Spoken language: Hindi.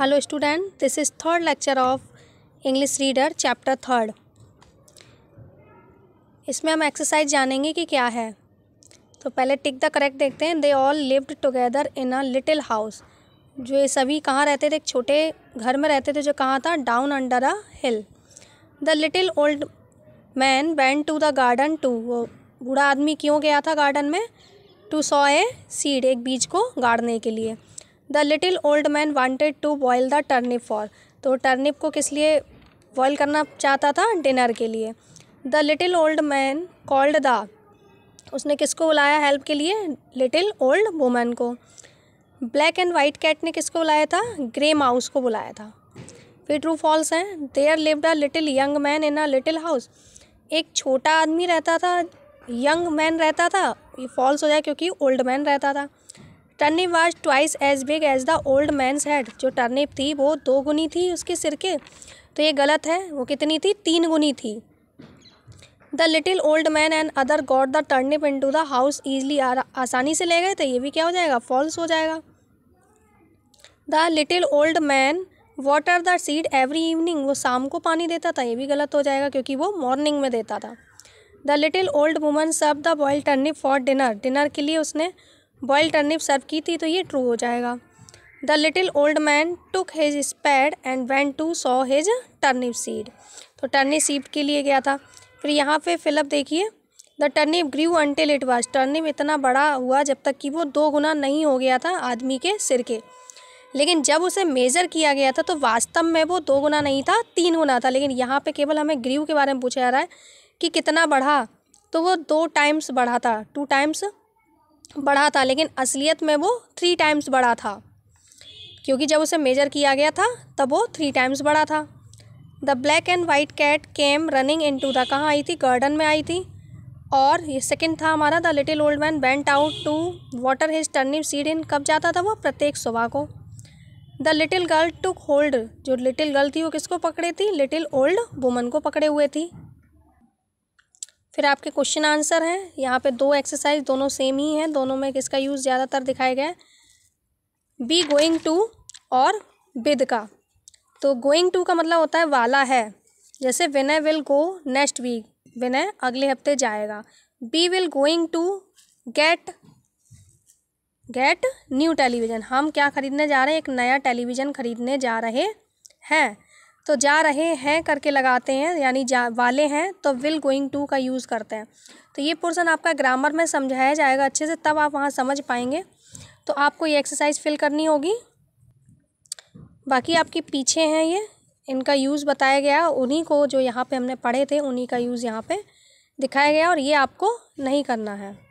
hello student this is third lecture of English reader chapter third इसमें हम एक्सरसाइज जानेंगे कि क्या है तो पहले टिक द करेक्ट देखते हैं they all lived together in a little house जो ये सभी कहाँ रहते थे एक छोटे घर में रहते थे जो कहाँ था down under a hill the little old man went to the garden टू वो बूढ़ा आदमी क्यों गया था गार्डन में टू सॉ ए सीड एक बीज को गाड़ने के लिए the little old man wanted to boil the turnip for तो टर्निप को किस लिए बॉयल करना चाहता था डिनर के लिए the little old man called the उसने किसको बुलाया हेल्प के लिए लिटिल ओल्ड वुमन को ब्लैक एंड वाइट कैट ने किसको बुलाया था ग्रे माउस को बुलाया था फिर ट्रू फॉल्स हैं there lived a little young man in a little house एक छोटा आदमी रहता था यंग मैन रहता था ये फॉल्स हो जाए क्योंकि ओल्ड मैन रहता था turnip was twice as big as the old man's head जो टर्निप थी वो दो गुनी थी उसके सिर के तो ये गलत है वो कितनी थी तीन गुनी थी the little old man and other got the turnip into the house easily आसानी से ले गए तो ये भी क्या हो जाएगा फॉल्स हो जाएगा the little old man water the seed every evening वो शाम को पानी देता था ये भी गलत हो जाएगा क्योंकि वो मॉर्निंग में देता था the little old woman serve the boil turnip for dinner dinner के लिए उसने बॉयल टर्निप सर्व की थी तो ये ट्रू हो जाएगा the little old man took his spade and went to sow his turnip seed तो टर्निप सीड के लिए गया था फिर यहाँ पे फिलअप देखिए the turnip grew until it was turnip इतना बड़ा हुआ जब तक कि वो दो गुना नहीं हो गया था आदमी के सिर के लेकिन जब उसे मेज़र किया गया था तो वास्तव में वो दो गुना नहीं था तीन गुना था लेकिन यहाँ पे केवल हमें ग्रीव के बारे में पूछा जा रहा है कि कितना बढ़ा तो वो दो टाइम्स बढ़ा था टू टाइम्स बड़ा था लेकिन असलियत में वो थ्री टाइम्स बड़ा था क्योंकि जब उसे मेजर किया गया था तब वो थ्री टाइम्स बड़ा था the black and white cat came running into the कहाँ आई थी गार्डन में आई थी और ये सेकेंड था हमारा the little old man bent out to water his turnip seed इन कब जाता था वो प्रत्येक सुबह को the little girl to hold जो लिटिल गर्ल थी वो किसको पकड़े थी लिटिल ओल्ड वुमन को पकड़े हुए थी फिर आपके क्वेश्चन आंसर हैं यहाँ पे दो एक्सरसाइज दोनों सेम ही हैं दोनों में किसका यूज़ ज़्यादातर दिखाया गया है बी गोइंग टू और बिद का तो गोइंग टू का मतलब होता है वाला है जैसे Vinay will go next week Vinay अगले हफ्ते जाएगा B will going to get get new television हम क्या खरीदने जा रहे हैं एक नया टेलीविज़न खरीदने जा रहे हैं तो जा रहे हैं करके लगाते हैं यानी जा वाले हैं तो विल गोइंग टू का यूज़ करते हैं तो ये पोर्सन आपका ग्रामर में समझाया जाएगा अच्छे से तब आप वहाँ समझ पाएंगे तो आपको ये एक्सरसाइज फिल करनी होगी बाकी आपके पीछे हैं ये इनका यूज़ बताया गया उन्हीं को जो यहाँ पे हमने पढ़े थे उन्हीं का यूज़ यहाँ पे दिखाया गया और ये आपको नहीं करना है